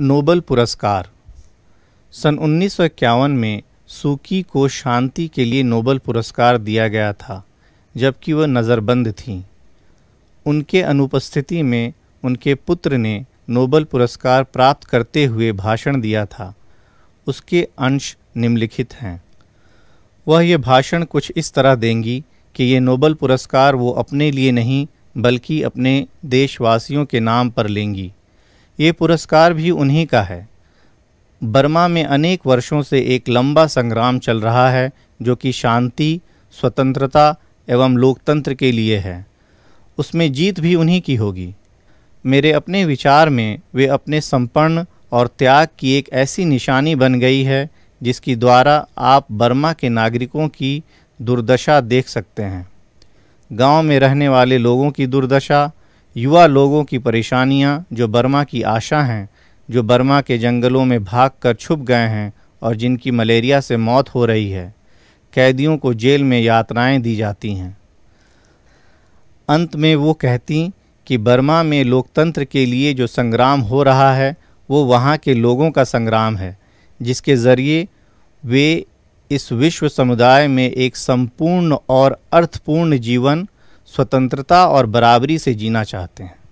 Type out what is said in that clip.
Nobel पुरस्कार सन उन्नीस में सूकी को शांति के लिए नोबल पुरस्कार दिया गया था जबकि वह नज़रबंद थीं उनके अनुपस्थिति में उनके पुत्र ने नोबल पुरस्कार प्राप्त करते हुए भाषण दिया था उसके अंश निम्नलिखित हैं वह ये भाषण कुछ इस तरह देंगी कि ये नोबल पुरस्कार वो अपने लिए नहीं बल्कि अपने देशवासियों के नाम पर लेंगी ये पुरस्कार भी उन्हीं का है बर्मा में अनेक वर्षों से एक लंबा संग्राम चल रहा है जो कि शांति स्वतंत्रता एवं लोकतंत्र के लिए है उसमें जीत भी उन्हीं की होगी मेरे अपने विचार में वे अपने संपन्न और त्याग की एक ऐसी निशानी बन गई है जिसकी द्वारा आप बर्मा के नागरिकों की दुर्दशा देख सकते हैं गांव में रहने वाले लोगों की दुर्दशा युवा लोगों की परेशानियां जो बर्मा की आशा हैं जो बर्मा के जंगलों में भाग कर छुप गए हैं और जिनकी मलेरिया से मौत हो रही है कैदियों को जेल में यात्राएं दी जाती हैं अंत में वो कहती कि बर्मा में लोकतंत्र के लिए जो संग्राम हो रहा है वो वहाँ के लोगों का संग्राम है जिसके ज़रिए वे इस विश्व समुदाय में एक संपूर्ण और अर्थपूर्ण जीवन स्वतंत्रता और बराबरी से जीना चाहते हैं